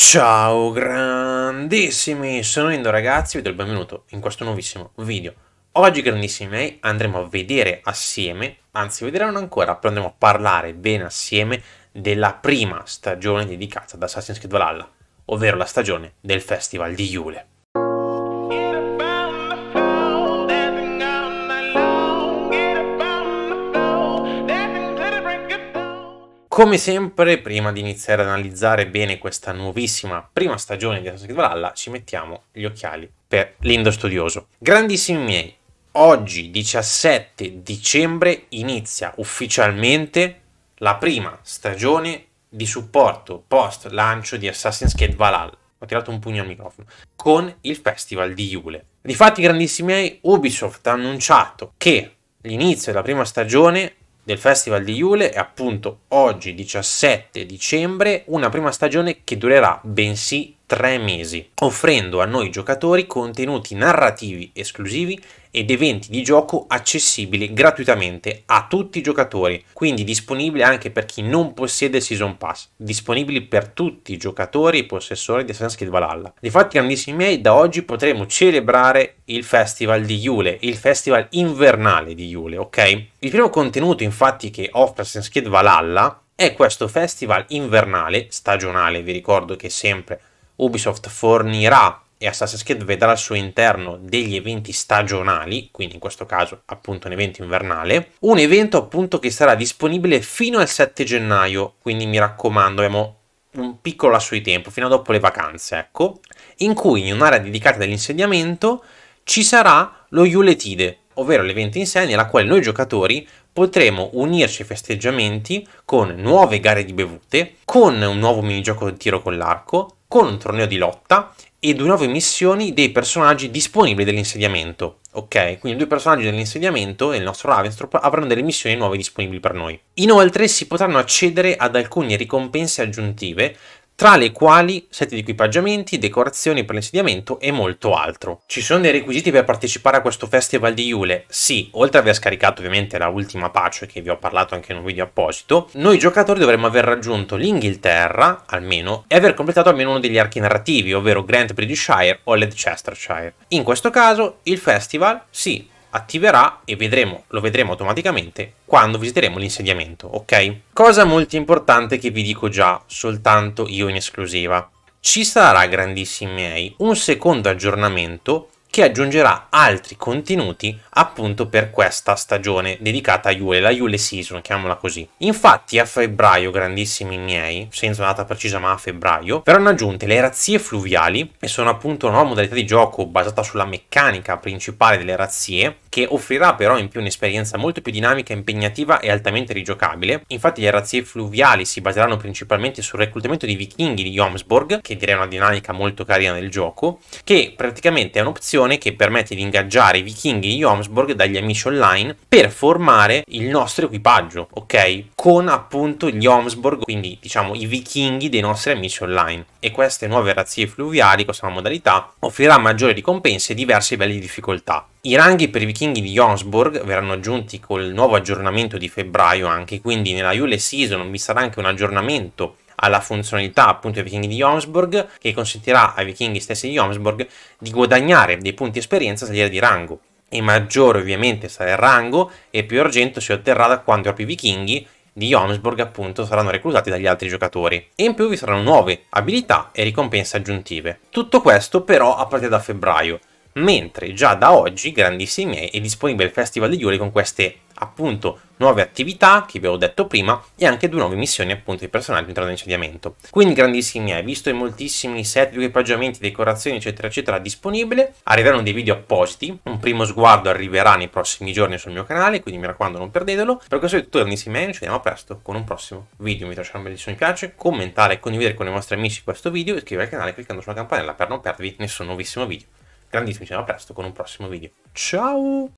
Ciao grandissimi, sono Indo ragazzi, vi do il benvenuto in questo nuovissimo video. Oggi grandissimi miei andremo a vedere assieme, anzi vedere ancora, però andremo a parlare bene assieme della prima stagione dedicata ad Assassin's Creed Valhalla, ovvero la stagione del Festival di Yule. Come sempre, prima di iniziare ad analizzare bene questa nuovissima prima stagione di Assassin's Creed Valhalla, ci mettiamo gli occhiali per l'Indo Studioso. Grandissimi miei, oggi 17 dicembre inizia ufficialmente la prima stagione di supporto post lancio di Assassin's Creed Valhalla. Ho tirato un pugno al microfono. Con il festival di Iule. Difatti, grandissimi miei, Ubisoft ha annunciato che l'inizio della prima stagione del Festival di Iule è appunto oggi 17 dicembre, una prima stagione che durerà bensì tre mesi, offrendo a noi giocatori contenuti narrativi esclusivi ed eventi di gioco accessibili gratuitamente a tutti i giocatori, quindi disponibili anche per chi non possiede Season Pass, disponibili per tutti i giocatori e possessori di Assassin's Creed Valhalla. Difatti, grandissimi miei, da oggi potremo celebrare il festival di Iule, il festival invernale di Iule, ok? Il primo contenuto infatti che offre Assassin's Creed Valhalla è questo festival invernale, stagionale, vi ricordo che sempre Ubisoft fornirà e Assassin's Creed vedrà al suo interno degli eventi stagionali, quindi in questo caso appunto un evento invernale, un evento appunto che sarà disponibile fino al 7 gennaio, quindi mi raccomando, abbiamo un piccolo lasso di tempo, fino a dopo le vacanze, ecco, in cui in un'area dedicata all'insediamento ci sarà lo Iuletide, ovvero l'evento in sé nella quale noi giocatori potremo unirci ai festeggiamenti con nuove gare di bevute, con un nuovo minigioco di tiro con l'arco, con un torneo di lotta e due nuove missioni dei personaggi disponibili dell'insediamento. Ok, quindi due personaggi dell'insediamento e il nostro Ravenstrop avranno delle missioni nuove disponibili per noi. Inoltre si potranno accedere ad alcune ricompense aggiuntive tra le quali set di equipaggiamenti, decorazioni per l'insediamento e molto altro. Ci sono dei requisiti per partecipare a questo festival di Iule? Sì, oltre ad aver scaricato ovviamente la ultima pace che vi ho parlato anche in un video apposito, noi giocatori dovremmo aver raggiunto l'Inghilterra, almeno, e aver completato almeno uno degli archi narrativi, ovvero Grand Bridgeshire o Leicester. In questo caso il festival, sì, attiverà e vedremo, lo vedremo automaticamente quando visiteremo l'insediamento, ok? Cosa molto importante che vi dico già, soltanto io in esclusiva. Ci sarà, grandissimi miei, un secondo aggiornamento che aggiungerà altri contenuti appunto per questa stagione dedicata a Yule, la Yule Season, chiamola così. Infatti a febbraio, grandissimi miei, senza una data precisa ma a febbraio, verranno aggiunte le razzie fluviali, che sono appunto una nuova modalità di gioco basata sulla meccanica principale delle razzie, che offrirà però in più un'esperienza molto più dinamica, impegnativa e altamente rigiocabile. Infatti le razzie fluviali si baseranno principalmente sul reclutamento di vichinghi di Jomsborg, che direi è una dinamica molto carina del gioco, che praticamente è un'opzione che permette di ingaggiare i vichinghi di Jomsborg dagli amici online per formare il nostro equipaggio, ok? Con appunto gli Jomsborg, quindi diciamo i vichinghi dei nostri amici online. E queste nuove razzie fluviali, questa modalità, offrirà maggiori ricompense e diversi livelli di difficoltà. I ranghi per i vichinghi di Jonsburg verranno aggiunti col nuovo aggiornamento di febbraio anche, quindi nella Yule Season vi sarà anche un aggiornamento alla funzionalità appunto dei vichinghi di Jomsburg che consentirà ai vichinghi stessi di Jomsburg di guadagnare dei punti esperienza e salire di rango e maggiore ovviamente sarà il rango e più argento si otterrà da quando i propri vichinghi di Jomsburg appunto saranno reclutati dagli altri giocatori e in più vi saranno nuove abilità e ricompense aggiuntive. Tutto questo però a partire da febbraio mentre già da oggi, grandissimi miei, è disponibile il Festival di Yuri con queste appunto nuove attività che vi avevo detto prima e anche due nuove missioni appunto di personaggi entrando in insediamento. Quindi grandissimi miei, visto i moltissimi set di equipaggiamenti, decorazioni eccetera eccetera disponibile, arriveranno dei video appositi, un primo sguardo arriverà nei prossimi giorni sul mio canale, quindi mi raccomando non perdetelo. Per questo è tutto grandissimi miei, ci vediamo presto con un prossimo video, mi lasciate un bellissimo mi piace, commentare e condividere con i vostri amici questo video, iscrivervi al canale cliccando sulla campanella per non perdervi nessun nuovissimo video grandissimi, ci vediamo presto con un prossimo video. Ciao!